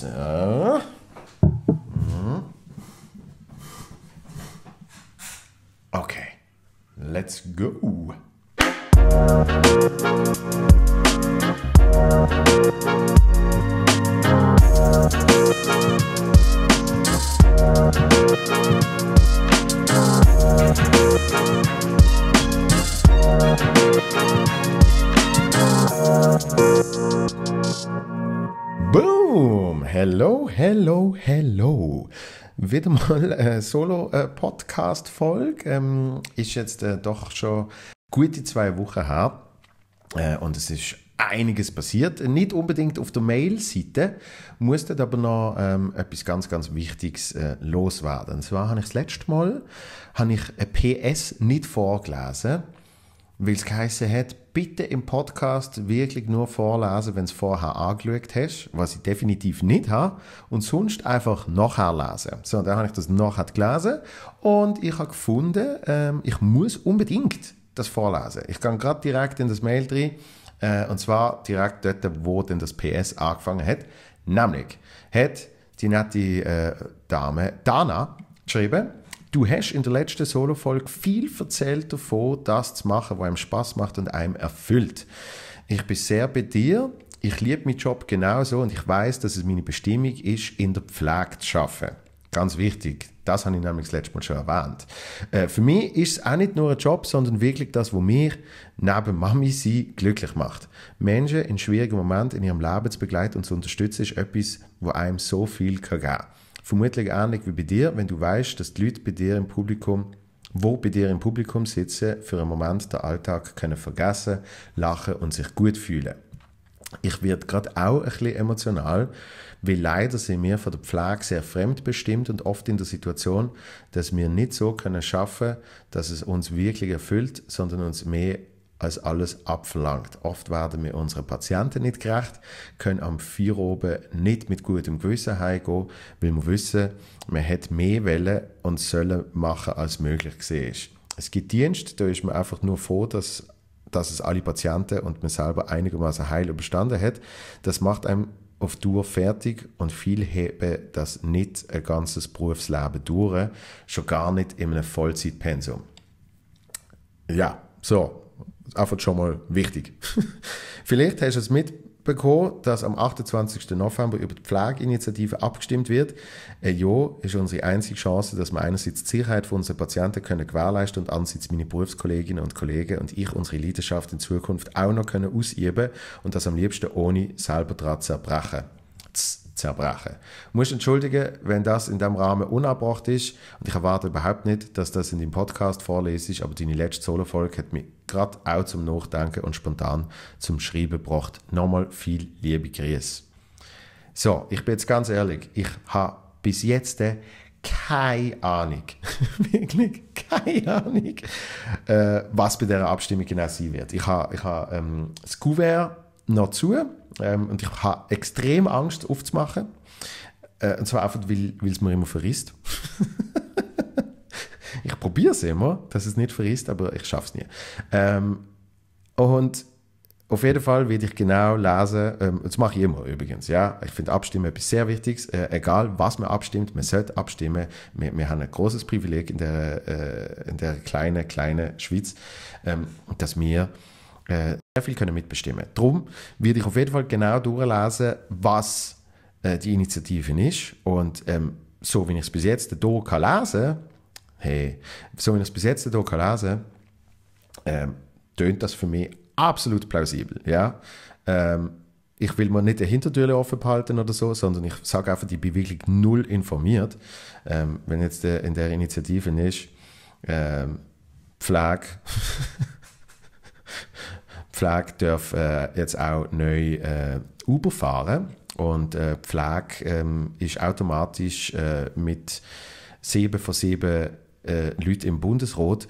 So. Mm-hmm. Okay, let's go. hello, hello. Wieder mal eine äh, Solo-Podcast-Folge. Äh, ähm, ist jetzt äh, doch schon gute zwei Wochen her. und es ist einiges passiert. Nicht unbedingt auf der Mail-Seite, musste aber noch ähm, etwas ganz, ganz Wichtiges loswerden. Und zwar habe ich das letzte Mal habe ich ein PS nicht vorgelesen weil es geheißen hat, bitte im Podcast wirklich nur vorlesen, wenn du es vorher angeschaut hast, was ich definitiv nicht habe, und sonst einfach nachher lesen. So, dann habe ich das nachher gelesen und ich habe gefunden, ähm, ich muss unbedingt das vorlesen. Ich gehe gerade direkt in das Mail rein, äh, und zwar direkt dort, wo denn das PS angefangen hat. Nämlich hat die nette äh, Dame Dana geschrieben, Du hast in der letzten Solo-Folge viel erzählt davon, das zu machen, was einem Spaß macht und einem erfüllt. Ich bin sehr bei dir. Ich liebe meinen Job genauso und ich weiß, dass es meine Bestimmung ist, in der Pflege zu arbeiten. Ganz wichtig. Das habe ich nämlich das letzte Mal schon erwähnt. Äh, für mich ist es auch nicht nur ein Job, sondern wirklich das, was mich neben Mami sein glücklich macht. Menschen in schwierigen Momenten in ihrem Leben zu begleiten und zu unterstützen, ist etwas, wo einem so viel geben kann vermutlich ähnlich wie bei dir, wenn du weißt, dass die Leute bei dir im Publikum, wo bei dir im Publikum sitzen, für einen Moment den Alltag können vergessen, lachen und sich gut fühlen. Ich werde gerade auch ein bisschen emotional, weil leider sind wir von der Pflege sehr fremdbestimmt und oft in der Situation, dass wir nicht so können schaffen, dass es uns wirklich erfüllt, sondern uns mehr als alles abverlangt. Oft werden wir unseren Patienten nicht gerecht, können am vier nicht mit gutem Gewissen heimgehen, weil wir wissen, man hätte mehr wollen und sollen machen, als möglich ist. Es gibt Dienste, da ist man einfach nur froh, dass, dass es alle Patienten und man selber einigermaßen heil überstanden hat. Das macht einem auf Dauer fertig und viel heben das nicht ein ganzes Berufsleben durch, schon gar nicht in einem Vollzeitpensum. Ja, so, Einfach schon mal wichtig. Vielleicht hast du es mitbekommen, dass am 28. November über die Pflegeinitiative abgestimmt wird. Ein Jahr ist unsere einzige Chance, dass wir einerseits die Sicherheit von unseren Patienten können gewährleisten und andererseits meine Berufskolleginnen und Kollegen und ich unsere Leidenschaft in Zukunft auch noch können ausüben und das am liebsten ohne selber daran zu erbrechen zerbrechen. Du musst entschuldigen, wenn das in diesem Rahmen unabbracht ist und ich erwarte überhaupt nicht, dass das in dem Podcast vorlesen ist, aber deine letzte Solo-Folge hat mich gerade auch zum Nachdenken und spontan zum Schreiben gebracht. Nochmal viel liebe Grüße. So, ich bin jetzt ganz ehrlich, ich habe bis jetzt keine Ahnung, wirklich keine Ahnung, äh, was bei dieser Abstimmung genau sein wird. Ich habe ich ha, ähm, das Kuvert noch zu ähm, und ich habe extrem Angst aufzumachen. Äh, und zwar einfach, weil es mir immer verrisst. probiere es immer, dass es nicht verriest, aber ich schaffe es nie. Ähm, und auf jeden Fall werde ich genau lesen, ähm, das mache ich immer übrigens, ja. Ich finde Abstimmen etwas sehr Wichtiges. Äh, egal, was man abstimmt, man sollte abstimmen. Wir, wir haben ein großes Privileg in der, äh, in der kleinen, kleinen Schweiz, ähm, dass wir äh, sehr viel können mitbestimmen können. Darum werde ich auf jeden Fall genau durchlesen, was äh, die Initiative ist. Und ähm, so, wie ich es bis jetzt hier lesen kann, hey, so wie ich es bis jetzt hier lesen ähm, tönt das für mich absolut plausibel. Ja? Ähm, ich will mir nicht eine Hintertür offen behalten oder so, sondern ich sage einfach, ich bin wirklich null informiert. Ähm, wenn jetzt der, in der Initiative ist, ähm, Pflege, Pflege darf äh, jetzt auch neu äh, Uber fahren und äh, Pflege ähm, ist automatisch äh, mit sieben von sieben äh, Leute im Bundesrat,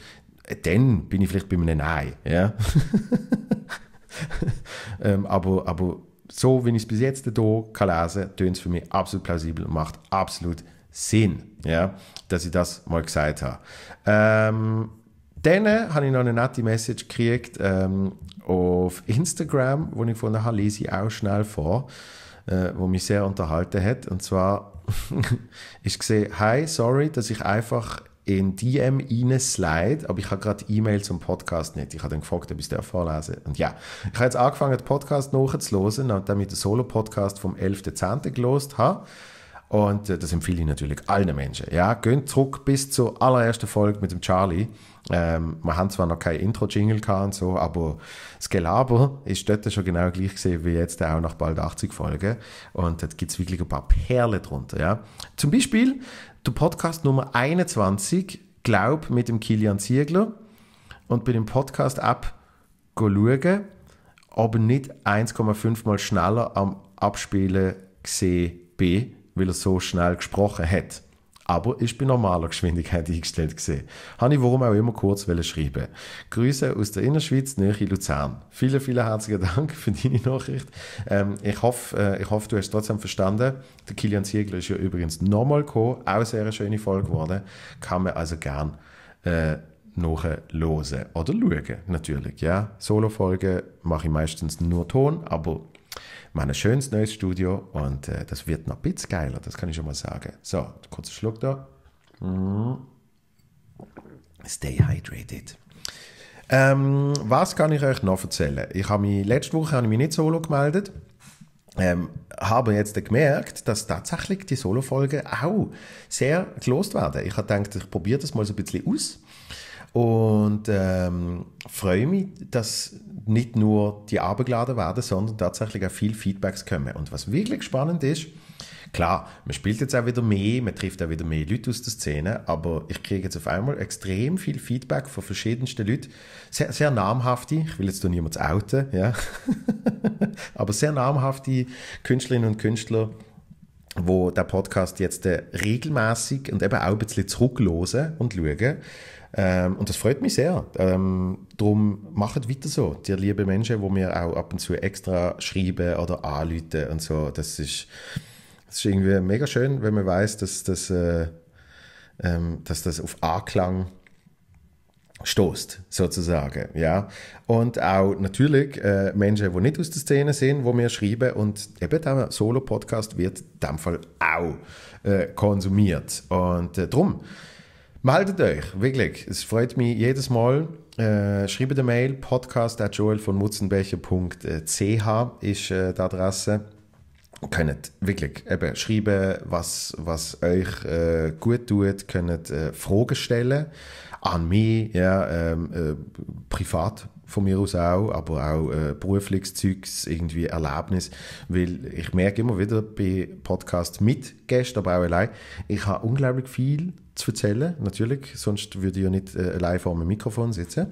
dann bin ich vielleicht bei einem Nein. Ja? ähm, aber, aber so, wie ich es bis jetzt hier kann lesen, tönt es für mich absolut plausibel und macht absolut Sinn, ja? dass ich das mal gesagt habe. Ähm, dann habe ich noch eine nette Message gekriegt ähm, auf Instagram, wo ich von der lese auch schnell vor, äh, wo mich sehr unterhalten hat. Und zwar ich sehe, hi, sorry, dass ich einfach in DM rein slide, aber ich habe gerade E-Mail zum Podcast nicht. Ich habe dann gefragt, ob ich es vorlesen Und ja, ich habe jetzt angefangen, den Podcast nachzuhören, ich den Solo-Podcast vom 11.10. gelost habe. Und äh, das empfehle ich natürlich allen Menschen. Ja, geht zurück bis zur allerersten Folge mit dem Charlie. Ähm, wir haben zwar noch kein Intro-Jingle und so, aber das Gelaber ist dort schon genau gleich gesehen wie jetzt auch nach bald 80 Folgen. Und da gibt es wirklich ein paar Perlen drunter. Ja. Zum Beispiel der Podcast Nummer 21, Glaub, mit dem Kilian Ziegler. Und bei dem podcast ab schauen, ob nicht 1,5 Mal schneller am Abspielen gesehen bin weil er so schnell gesprochen hat. Aber ist bei normaler Geschwindigkeit eingestellt gesehen. Habe ich warum auch immer kurz schreiben Grüße aus der Innerschweiz, Nähe Luzern. Vielen, vielen herzlichen Dank für deine Nachricht. Ähm, ich, hoffe, äh, ich hoffe, du hast trotzdem verstanden. Der Kilian Ziegler ist ja übrigens nochmal gekommen. Auch sehr schöne Folge geworden. Kann man also gern äh, nachhören oder schauen, natürlich. Ja? Solo-Folgen mache ich meistens nur Ton, aber wir haben ein schönes neues Studio und äh, das wird noch ein bisschen geiler, das kann ich schon mal sagen. So, kurzer Schluck da. Mm. Stay hydrated. Ähm, was kann ich euch noch erzählen? Ich habe mich, letzte Woche habe ich mich nicht solo gemeldet. Ähm, habe jetzt gemerkt, dass tatsächlich die Solo-Folgen auch sehr gelost werden. Ich habe gedacht, ich probiere das mal so ein bisschen aus. Und ähm, freue mich, dass nicht nur die abgeladen werden, sondern tatsächlich auch viel Feedbacks kommen. Und was wirklich spannend ist, klar, man spielt jetzt auch wieder mehr, man trifft auch wieder mehr Leute aus der Szene, aber ich kriege jetzt auf einmal extrem viel Feedback von verschiedensten Leuten. Sehr, sehr namhafte, ich will jetzt hier niemanden outen, ja. aber sehr namhafte Künstlerinnen und Künstler, wo der Podcast jetzt äh, regelmäßig und eben auch ein bisschen zurücklosen und schauen. Ähm, und das freut mich sehr. Ähm, darum macht weiter so. Die lieben Menschen, die mir auch ab und zu extra schreiben oder anrufen und so. Das ist, das ist irgendwie mega schön, wenn man weiß, dass, dass, äh, ähm, dass das auf Anklang stoßt, sozusagen. Ja? Und auch natürlich äh, Menschen, die nicht aus der Szene sind, die mir schreiben. Und eben der Solo-Podcast wird in dem Fall auch äh, konsumiert. Und äh, darum Meldet euch, wirklich. Es freut mich jedes Mal. Äh, schreibt eine Mail, podcast.joel von mutzenbecher.ch ist äh, die Adresse. Könnt wirklich eben schreiben, was, was euch äh, gut tut, könnt äh, Fragen stellen an mich, ja, ähm, äh, privat von mir aus auch, aber auch äh, berufliches Zeugs, irgendwie Erlebnis, weil ich merke immer wieder bei Podcasts mit Gästen, aber auch allein, ich habe unglaublich viel zu erzählen, natürlich, sonst würde ich ja nicht äh, allein vor einem Mikrofon sitzen.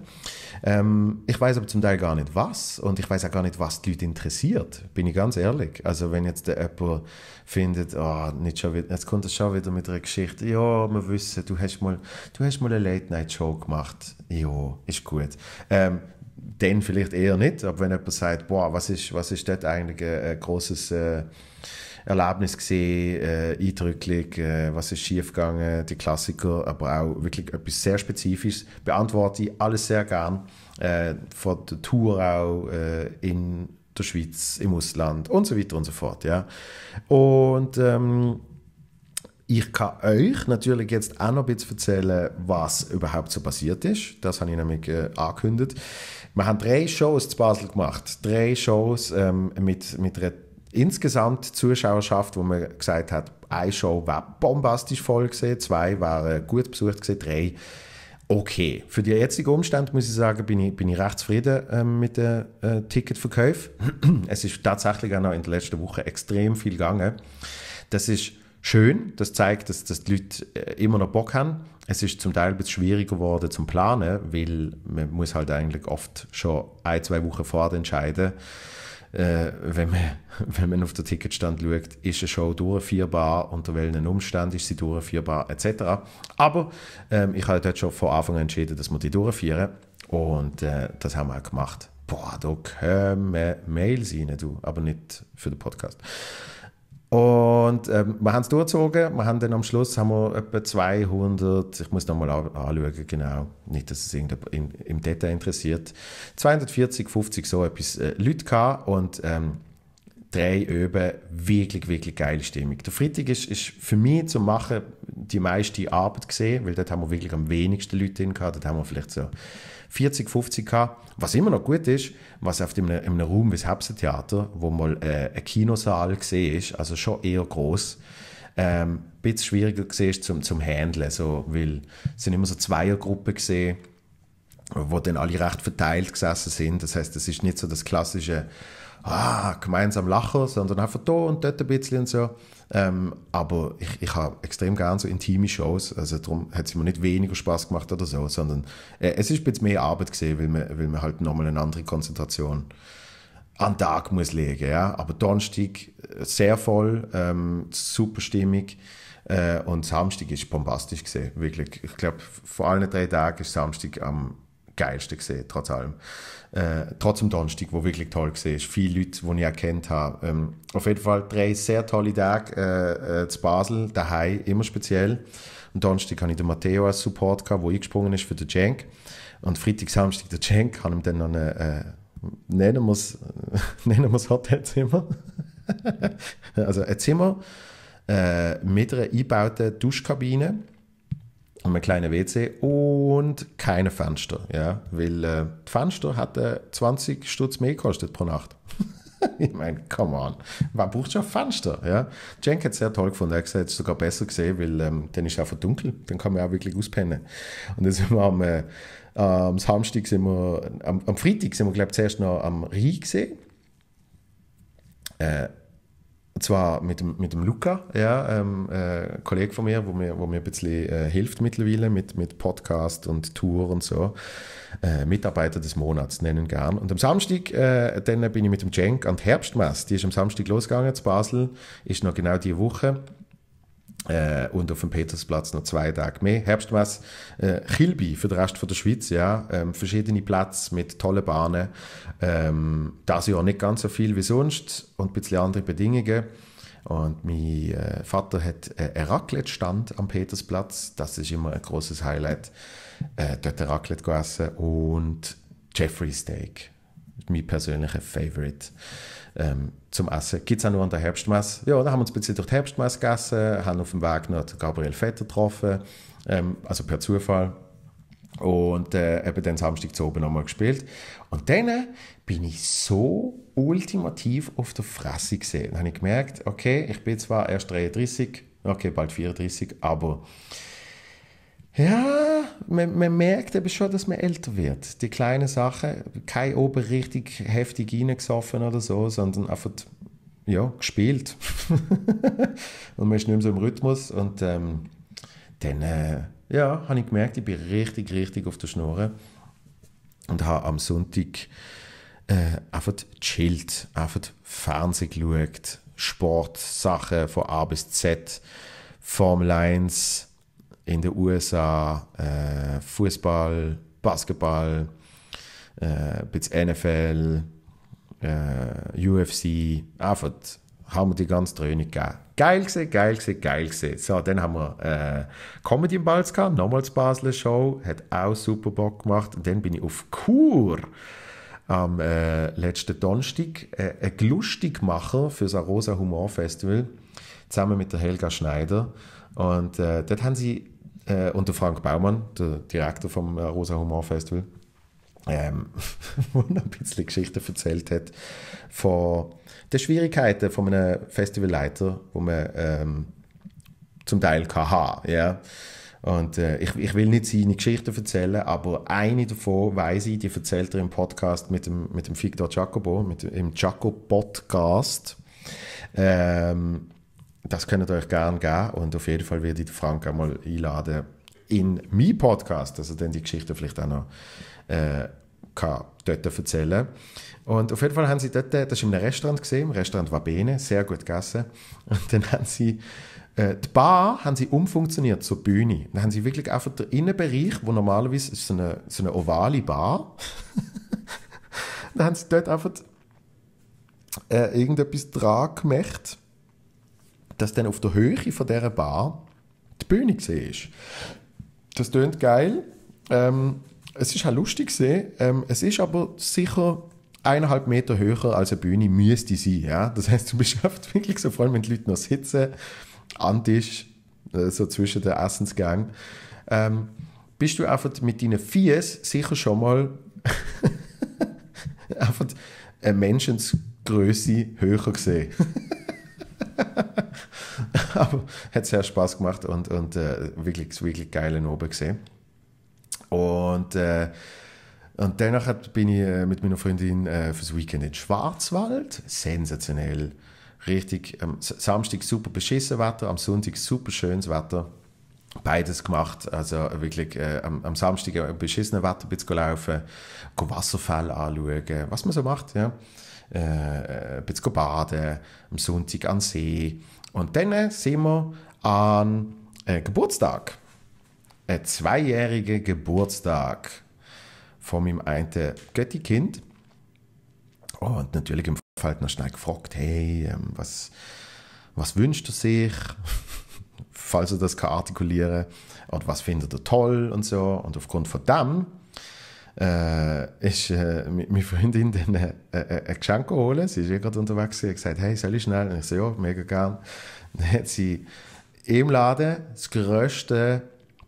Ähm, ich weiß aber zum Teil gar nicht was und ich weiß auch gar nicht, was die Leute interessiert, bin ich ganz ehrlich. Also wenn jetzt der Apple findet, oh, nicht schon wieder, jetzt kommt er schon wieder mit einer Geschichte, ja, wir wissen, du hast mal, du hast mal eine Late-Night-Show gemacht, ja, ist gut. Ähm, dann vielleicht eher nicht, aber wenn jemand sagt, boah, was ist, was ist dort eigentlich äh, ein, ein großes... Äh, Erlebnis gesehen, äh, eindrücklich, äh, was ist schiefgegangen, die Klassiker, aber auch wirklich etwas sehr Spezifisches. Beantworte ich alles sehr gern. Äh, von der Tour auch äh, in der Schweiz, im Ausland und so weiter und so fort. Ja. Und ähm, ich kann euch natürlich jetzt auch noch ein bisschen erzählen, was überhaupt so passiert ist. Das habe ich nämlich äh, angekündigt. Wir haben drei Shows zu Basel gemacht. Drei Shows ähm, mit, mit einer insgesamt Zuschauerschaft, wo man gesagt hat, eine Show war bombastisch voll gesehen, zwei waren gut besucht gesehen, drei okay. Für die jetzigen Umstände muss ich sagen, bin ich, bin ich recht zufrieden ähm, mit den äh, Ticketverkäufen. es ist tatsächlich auch noch in der letzten Woche extrem viel gegangen. Das ist schön, das zeigt, dass, dass die Leute äh, immer noch Bock haben. Es ist zum Teil ein bisschen schwieriger geworden zum Planen, weil man muss halt eigentlich oft schon ein, zwei Wochen vorher entscheiden muss äh, wenn, man, wenn man auf den Ticketstand schaut, ist eine Show durchführbar, unter welchen Umständen ist sie durchführbar, etc. Aber ähm, ich habe dort schon von Anfang an entschieden, dass wir die durchführen und äh, das haben wir auch gemacht. Boah, da kommen Mails rein, du, aber nicht für den Podcast. Und ähm, wir haben es durchgezogen. Wir haben dann am Schluss haben wir etwa 200, ich muss nochmal an, anschauen, genau, nicht, dass es irgendjemand im, im Detail interessiert, 240, 50 so etwas äh, Leute gehabt. Und ähm, drei Öben wirklich, wirklich geile Stimmung. Der Freitag ist, ist für mich zum Machen die meiste Arbeit gesehen, weil dort haben wir wirklich am wenigsten Leute drin gehabt. Dort haben wir vielleicht so 40, 50 gehabt. Was immer noch gut ist, was auf dem, in einem Raum wie das Hepsentheater, wo mal äh, ein Kinosaal gesehen ist, also schon eher groß, ähm, ein bisschen schwieriger gesehen ist zum, zum Handeln, so, weil es sind immer so Zweiergruppen gesehen wo dann alle recht verteilt gesessen sind. Das heißt, es ist nicht so das klassische ah, gemeinsam lachen, sondern einfach da und dort ein bisschen und so. Ähm, aber ich, ich habe extrem gerne so intime Shows, also darum hat es mir nicht weniger Spaß gemacht oder so, sondern äh, es ist bisschen mehr Arbeit gesehen, weil man, weil man halt nochmal eine andere Konzentration an den Tag muss legen, ja. Aber Donnerstag äh, sehr voll, ähm, super stimmig. Äh, und Samstag ist bombastisch gesehen, wirklich. Ich glaube, vor allen drei Tagen ist Samstag am geilste gesehen, trotz allem. Äh, trotz dem Donnerstag, wo wirklich toll war. Viele Leute, die ich erkannt habe. Ähm, auf jeden Fall drei sehr tolle Tage äh, äh, zu Basel, daheim, immer speziell. Am Donnerstag hatte ich den Matteo als Support, der eingesprungen ist für den Cenk. Und Freitag, Samstag der Cenk, hat ihm dann noch eine, äh, nennen wir es Hotelzimmer. also ein Zimmer äh, mit einer eingebauten Duschkabine haben wir kleine WC und keine Fenster. Ja? Weil äh, Fenster hat äh, 20 Stutz mehr gekostet pro Nacht. ich meine, come on. Man braucht schon Fenster. Ja? Jenk hat es sehr toll gefunden. Er hat gesagt, es sogar besser gesehen, weil ähm, dann ist es einfach dunkel. Dann kann man auch wirklich auspennen. Und dann sind wir am, äh, am Samstag, sind wir, am, am Freitag sind wir, glaube ich, zuerst noch am Rhein gesehen. Äh, und zwar mit dem, mit dem Luca, ja, ähm, äh, Kollege von mir, wo mir, wo mir ein bisschen äh, hilft mittlerweile mit, mit Podcast und Tour und so. Äh, Mitarbeiter des Monats nennen gern. Und am Samstag, äh, dann bin ich mit dem Cenk an die Herbstmesse. Die ist am Samstag losgegangen zu Basel, ist noch genau die Woche. Äh, und auf dem Petersplatz noch zwei Tage mehr. Herbstmesse äh, Chilby für den Rest von der Schweiz, ja. Ähm, verschiedene Plätze mit tollen Bahnen. Ähm, das Jahr nicht ganz so viel wie sonst und ein bisschen andere Bedingungen. Und mein äh, Vater hat einen äh, Raclette-Stand am Petersplatz. Das ist immer ein großes Highlight. Äh, dort ein Raclette essen und Jeffrey Steak mein persönlicher Favorite ähm, zum Essen. Gibt es auch nur an der Herbstmesse. Ja, da haben wir uns ein bisschen durch die Herbstmesse gegessen, haben auf dem Weg noch Gabriel Vetter getroffen, ähm, also per Zufall. Und äh, eben den Samstag zu oben nochmal gespielt. Und dann bin ich so ultimativ auf der Fresse gesehen. Dann habe ich gemerkt, okay, ich bin zwar erst 33, okay, bald 34, aber ja, man, man, merkt eben schon, dass man älter wird. Die kleinen Sachen, kein oben richtig heftig reingesoffen oder so, sondern einfach, ja, gespielt. und man ist nicht mehr so im Rhythmus. Und ähm, dann, äh, ja, habe ich gemerkt, ich bin richtig, richtig auf der Schnur. Und habe am Sonntag äh, einfach chillt, einfach Fernsehen geschaut, Sportsachen von A bis Z, Formel 1, in den USA, äh, Fußball, Basketball, äh, ein NFL, äh, UFC, einfach haben wir die ganze Training gegeben. Geil gesehen, geil gesehen, geil gesehen. So, dann haben wir äh, Comedy im Balz gehabt, nochmals Basler Show, hat auch super Bock gemacht. Und dann bin ich auf Kur am äh, letzten Donnerstag, äh, ein Glustigmacher für das Rosa Humor Festival, zusammen mit der Helga Schneider. Und äh, dort haben sie äh, und Frank Baumann, der Direktor vom äh, Rosa Humor Festival, ähm, wo ein bisschen Geschichten erzählt hat von den Schwierigkeiten von einem Festivalleiter, wo man ähm, zum Teil kann haben, ja. Und äh, ich, ich will nicht seine Geschichten erzählen, aber eine davon weiß ich, die erzählt er im Podcast mit dem, mit dem Victor Jacobo, mit dem, Jacob-Podcast. Ähm, das könnt ihr euch gerne geben und auf jeden Fall werde ich Frank auch mal einladen in meinen Podcast, dass er dann die Geschichte vielleicht auch noch äh, kann dort erzählen Und auf jeden Fall haben sie dort, äh, das ist in einem Restaurant gesehen, im Restaurant Wabene, sehr gut gegessen. Und dann haben sie äh, die Bar haben sie umfunktioniert zur Bühne. Dann haben sie wirklich einfach den Innenbereich, wo normalerweise ist so eine, so eine ovale Bar, dann haben sie dort einfach äh, irgendetwas dran gemacht dass dann auf der Höhe von dieser Bar die Bühne war. Das tönt geil. Ähm, es ist auch lustig gesehen. Ähm, es ist aber sicher eineinhalb Meter höher als eine Bühne müsste sein. Ja? Das heißt, du bist oft wirklich so, vor allem wenn die Leute noch sitzen, an Tisch, äh, so zwischen den Essensgängen, ähm, bist du einfach mit deinen Fies sicher schon mal einfach eine Menschensgröße höher gesehen. aber hat sehr Spaß gemacht und, und äh, wirklich, wirklich geile Oben gesehen. Und, äh, und danach bin ich äh, mit meiner Freundin äh, fürs Weekend in Schwarzwald. Sensationell. Richtig, am ähm, Samstag super beschissen Wetter, am Sonntag super schönes Wetter beides gemacht. Also wirklich äh, am, am, Samstag ein beschissenen Wetter ein bisschen laufen, Wasserfälle anschauen, was man so macht. Ja. Äh, ein bisschen baden, am Sonntag an See. Und dann äh, sind wir an äh, Geburtstag. Ein zweijähriger Geburtstag von meinem einen Göttikind. und natürlich im Vorfeld noch schnell gefragt, hey, ähm, was, was wünscht er sich? falls er das kann artikulieren und was findet er toll und so. Und aufgrund von dem äh, ist äh, meine Freundin dann äh, äh, ein Geschenk geholt. Sie ist eh gerade unterwegs und gesagt, hey, soll ich schnell? Und ich so, ja, mega gern. Dann hat sie im Laden das größte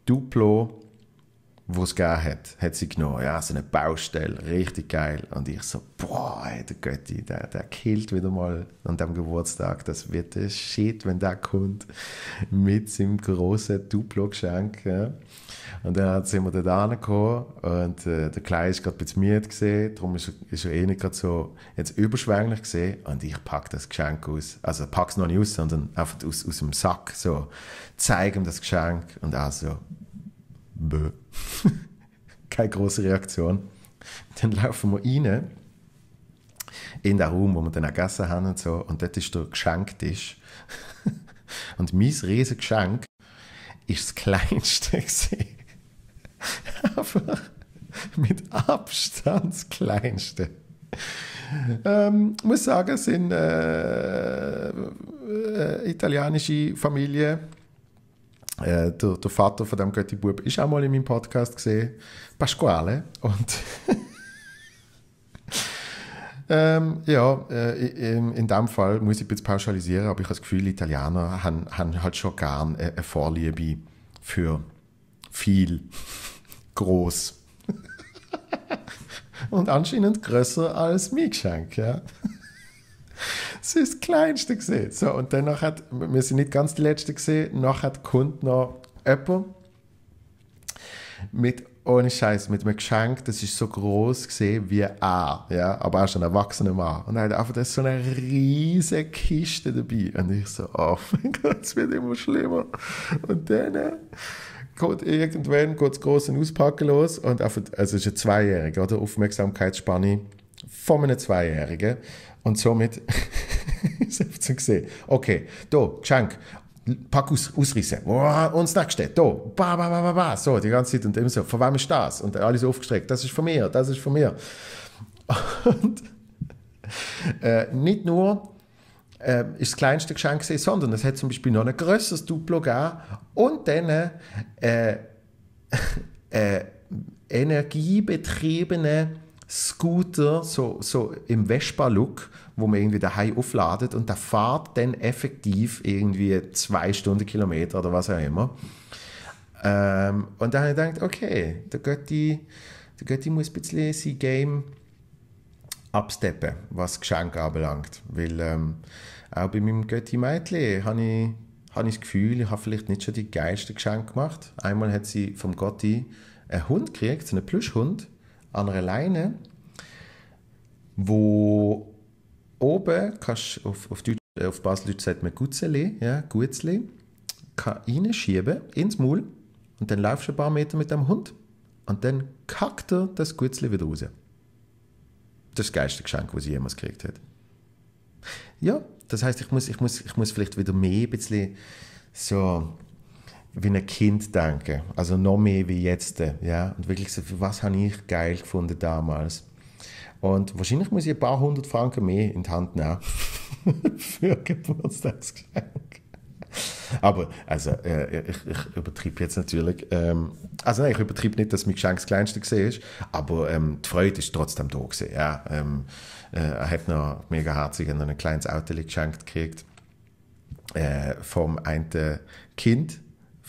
Duplo wo es gegeben hat, hat sie genommen. Ja, so eine Baustelle, richtig geil. Und ich so, boah, ey, der Götti, der, der killt wieder mal an dem Geburtstag. Das wird der Shit, wenn der kommt mit seinem großen Duplo-Geschenk. Ja. Und dann sind wir da angekommen und äh, der Kleine ist gerade bei bisschen müde gesehen, darum ist, ist er eh nicht gerade so jetzt überschwänglich gesehen. Und ich packe das Geschenk aus, also packe es noch nicht aus, sondern einfach aus, aus dem Sack so, zeige ihm das Geschenk und auch so, bö. Keine große Reaktion. Dann laufen wir rein in den Raum, wo wir dann gegessen haben und so. Und dort ist der Geschenktisch. und mein riesiges Geschenk ist das kleinste. Einfach mit Abstand das kleinste. Ähm, muss sagen, es sind äh, äh, italienische Familien äh, der, der, Vater von dem Götti Bub ist auch mal in meinem Podcast gesehen, Pasquale. Und ähm, ja, äh, in, in dem Fall muss ich ein bisschen pauschalisieren, aber ich habe das Gefühl, Italiener haben, haben halt schon gern äh, eine Vorliebe für viel, groß und anscheinend größer als mein Geschenk, Ja das ist das Kleinste gesehen. So, und dann hat, wir sind nicht ganz die Letzte gesehen, nachher kommt noch jemand mit ohne Scheiß, mit einem Geschenk, das ist so groß gesehen wie A, ja, aber auch schon ein erwachsener Mann. Und er hat einfach so eine riesige Kiste dabei. Und ich so, oh mein Gott, es wird immer schlimmer. Und dann äh, geht irgendwann geht das große Auspacken los und einfach, also es ist ein Zweijähriger, oder? Aufmerksamkeitsspanne von einem Zweijährigen. Und somit selbst zu sehen, okay, da, Geschenk, pack aus, ausreißen, wow, und das nächste, da, ba, ba, ba, ba, ba, so, die ganze Zeit und immer so, von wem ist das? Und alles aufgestreckt, das ist von mir, das ist von mir. Und äh, nicht nur äh, ist das kleinste Geschenk gewesen, sondern es hat zum Beispiel noch ein grösseres Duplo gegeben und dann äh, äh energiebetriebene Scooter, so, so im Vespa-Look, wo man irgendwie daheim aufladet und da fährt dann effektiv irgendwie zwei Stunden Kilometer oder was auch immer. Ähm, und dann habe ich gedacht, okay, der Götti, der Götti muss ein bisschen sein Game absteppen, was Geschenke anbelangt. Weil ähm, auch bei meinem Götti Mädchen habe ich, hab ich das Gefühl, ich habe vielleicht nicht schon die geilsten Geschenke gemacht. Einmal hat sie vom Götti einen Hund gekriegt, so einen Plüschhund an einer Leine, wo oben kannst auf, auf, Deutsch, äh, auf Baseldeutsch sagt man Gutzeli, ja, Gutzeli, kann reinschieben ins Maul und dann laufst du ein paar Meter mit dem Hund und dann kackt er das Gutzeli wieder raus. Das ist das geilste Geschenk, das sie jemals gekriegt hat. Ja, das heißt, ich muss, ich, muss, ich muss vielleicht wieder mehr ein bisschen so wie ein Kind denken. Also noch mehr wie jetzt. Ja? Und wirklich so, was habe ich geil gefunden damals? Und wahrscheinlich muss ich ein paar hundert Franken mehr in die Hand nehmen für Geburtstagsgeschenk. Aber also, äh, ich, ich übertreibe jetzt natürlich. Ähm, also nein, ich übertreibe nicht, dass mein Geschenk das kleinste war, aber ähm, die Freude ist trotzdem da. Gewesen, ja. Ähm, äh, er hat noch mega herzig ein kleines Auto geschenkt gekriegt äh, vom einen Kind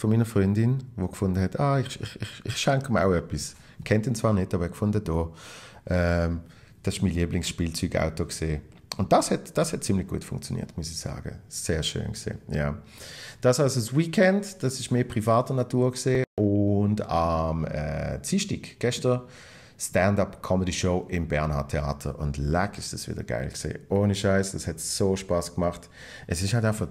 von meiner Freundin, die gefunden hat, ah, ich, ich, ich, schenke mir auch etwas. Kennt ihn zwar nicht, aber gefunden da. Ähm, das war mein Lieblingsspielzeugauto. Gewesen. Und das hat, das hat ziemlich gut funktioniert, muss ich sagen. Sehr schön gewesen, ja. Das also das Weekend, das war mehr privater Natur gewesen. Und am äh, Dienstag, gestern, Stand-up-Comedy-Show im Bernhard Theater. Und leck, ist das wieder geil gewesen. Ohne Scheiß, das hat so Spaß gemacht. Es ist halt einfach,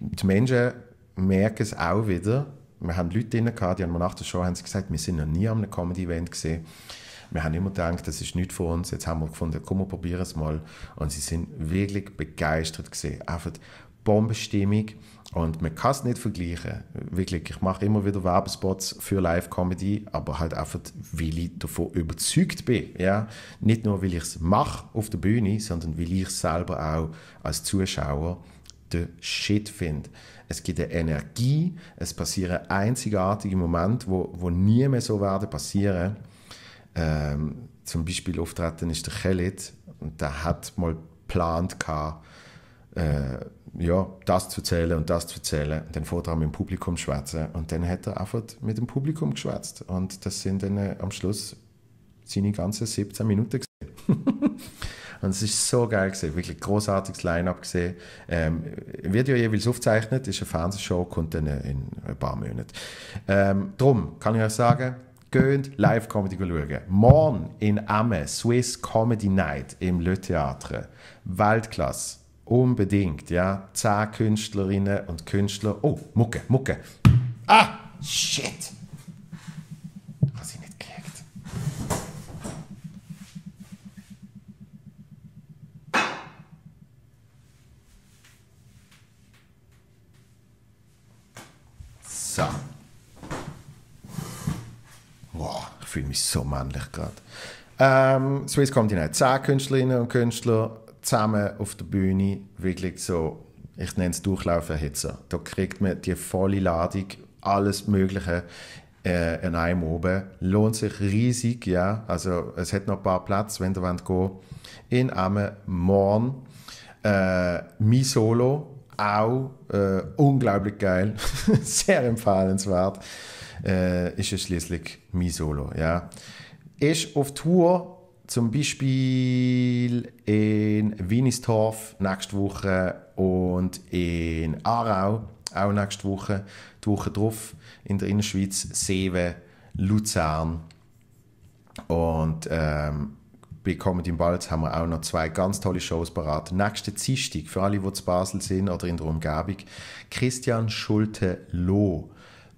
die Menschen merke es auch wieder. Wir haben Leute drin gehabt, die haben mir nach der Show haben sie gesagt, wir sind noch nie an einem Comedy-Event gesehen. Wir haben immer gedacht, das ist nichts für uns. Jetzt haben wir gefunden, komm, wir probieren es mal. Und sie sind wirklich begeistert gesehen. Einfach Bombenstimmung. Und man kann es nicht vergleichen. Wirklich, ich mache immer wieder Werbespots für Live-Comedy, aber halt einfach, weil ich davon überzeugt bin. Ja? Nicht nur, weil ich es mache auf der Bühne, sondern weil ich es selber auch als Zuschauer mache the shit finde. Es gibt eine Energie, es passieren einzigartige Momente, wo, wo nie mehr so werden passieren. Ähm, zum Beispiel auftreten ist der Khalid und der hat mal geplant äh, ja, das zu zählen und das zu zählen. Und dann fährt mit dem Publikum schwätzen und dann hat er einfach mit dem Publikum geschwätzt und das sind dann äh, am Schluss seine ganzen 17 Minuten gesehen. Und es ist so geil gewesen, wirklich großartiges Line-Up gesehen. Ähm, wird ja jeweils aufgezeichnet, ist eine Fernsehshow, kommt dann in ein paar Monaten. Ähm, drum kann ich euch sagen, geht Live-Comedy schauen. Morgen in Amme, Swiss Comedy Night im Le Theatre. Weltklasse. Unbedingt, ja. Zehn Künstlerinnen und Künstler. Oh, Mucke, Mucke. Ah, shit. fühle mich so männlich gerade. Ähm, Swisscom, die haben zehn Künstlerinnen und Künstler zusammen auf der Bühne, wirklich so, ich nenne es Durchlauferhitzer. Da kriegt man die volle Ladung, alles Mögliche äh, in einem oben. Lohnt sich riesig, ja. Also es hat noch ein paar Plätze, wenn ihr wollt In einem morgen. Äh, Mi Solo, auch äh, unglaublich geil. Sehr empfehlenswert äh, ist es schließlich mein Solo. Ja. Ist auf Tour zum Beispiel in Wienistorf nächste Woche und in Aarau auch nächste Woche, die Woche drauf in der Innerschweiz, Seven, Luzern und ähm, bei Comedy im Balz haben wir auch noch zwei ganz tolle Shows parat. Nächste Dienstag, für alle, die zu Basel sind oder in der Umgebung, Christian Schulte-Loh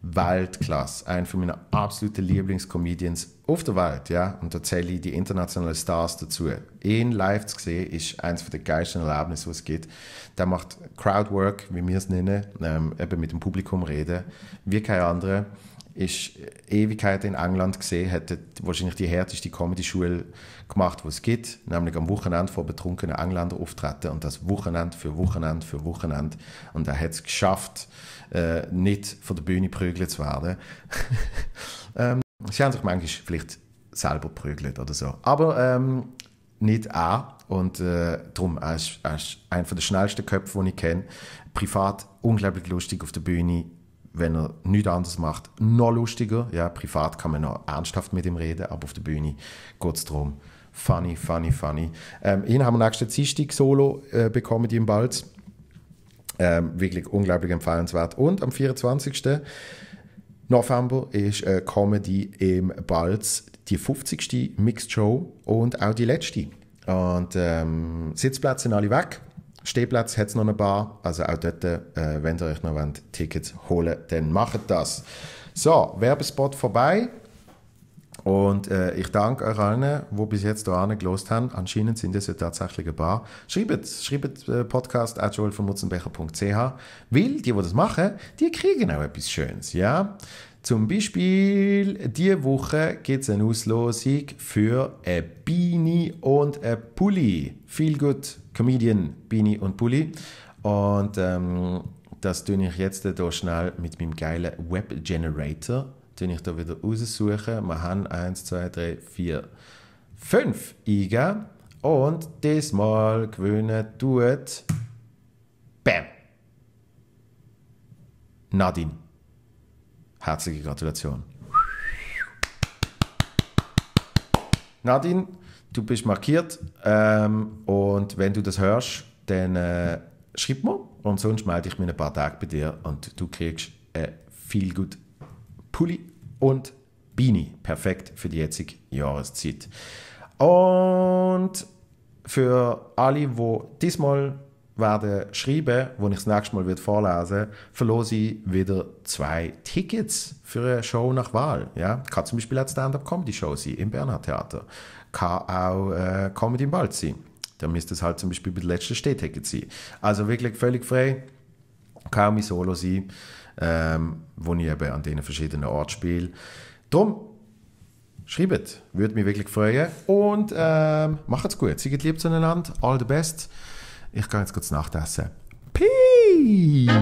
Weltklasse, einer von meiner absoluten Lieblingscomedians auf der Welt, ja, und da zähle ich die internationalen Stars dazu. Ihn live zu sehen, ist eines der geilsten Erlebnisse, die es gibt. Der macht Crowdwork, wie wir es nennen, ähm, eben mit dem Publikum reden, wie kein anderer. Ist Ewigkeiten in England gesehen, hat wahrscheinlich die härteste Comedy-Schule gemacht, die es gibt, nämlich am Wochenende vor betrunkenen Engländern auftreten und das Wochenende für Wochenende für Wochenende. Und er hat es geschafft, uh, nicht von der Bühne prügelt zu werden. ähm, sie haben sich manchmal vielleicht selber prügelt oder so. Aber ähm, nicht auch. Und äh, darum, er ist, er ist einer der schnellsten Köpfe, die ich kenne. Privat unglaublich lustig auf der Bühne. Wenn er nichts anderes macht, noch lustiger. Ja, privat kann man noch ernsthaft mit ihm reden, aber auf der Bühne geht es darum. Funny, funny, funny. Ähm, ihn haben wir nächsten Dienstag solo äh, bekommen, die im Balz. Ähm, wirklich unglaublich empfehlenswert. Und am 24. November ist äh, Comedy im Balz die 50. Mixed Show und auch die letzte. Und ähm, Sitzplätze sind alle weg. Stehplatz hat es noch ein paar. Also auch dort, äh, wenn ihr euch noch wollt, Tickets holen dann macht das. So, Werbespot vorbei. Und äh, ich danke euch allen, die bis jetzt hier gelost haben. Anscheinend sind es ja tatsächlich ein paar. Schreibt, schreibt äh, Podcast von Mutzenbecher.ch, weil die, die das machen, die kriegen auch etwas Schönes. Ja? Zum Beispiel, diese Woche gibt es eine Auslosung für eine Bini und ein Pulli. Viel gut, Comedian Bini und Pulli. Und ähm, das tue ich jetzt hier schnell mit meinem geilen Web Generator tue ich da wieder raussuchen. Wir haben 1, 2, 3, 4, 5 eingegeben. Und diesmal gewinnen tut. Bam! Nadine. Herzliche Gratulation. Nadine, du bist markiert. Ähm, und wenn du das hörst, dann äh, schreib mir. Und sonst melde ich mich ein paar Tage bei dir und du kriegst äh, viel gut Pulli und Beanie. Perfekt für die jetzige Jahreszeit. Und für alle, wo diesmal werden schreiben, wo ich das nächste Mal wird vorlesen, verlose ich wieder zwei Tickets für eine Show nach Wahl. Ja, kann zum Beispiel eine Stand-up-Comedy-Show sein im Bernhard Theater, kann auch äh, Comedy im Wald sein. Da müsste es halt zum Beispiel bei der letzten Stehticket sein. Also wirklich völlig frei, kann auch mein Solo sein ähm, wo ich eben an diesen verschiedenen Orten spiele. Darum, schreibt, würde mich wirklich freuen. Und ähm, es gut, seid lieb zueinander, all the best. Ich gehe jetzt kurz Nachtessen. Peace!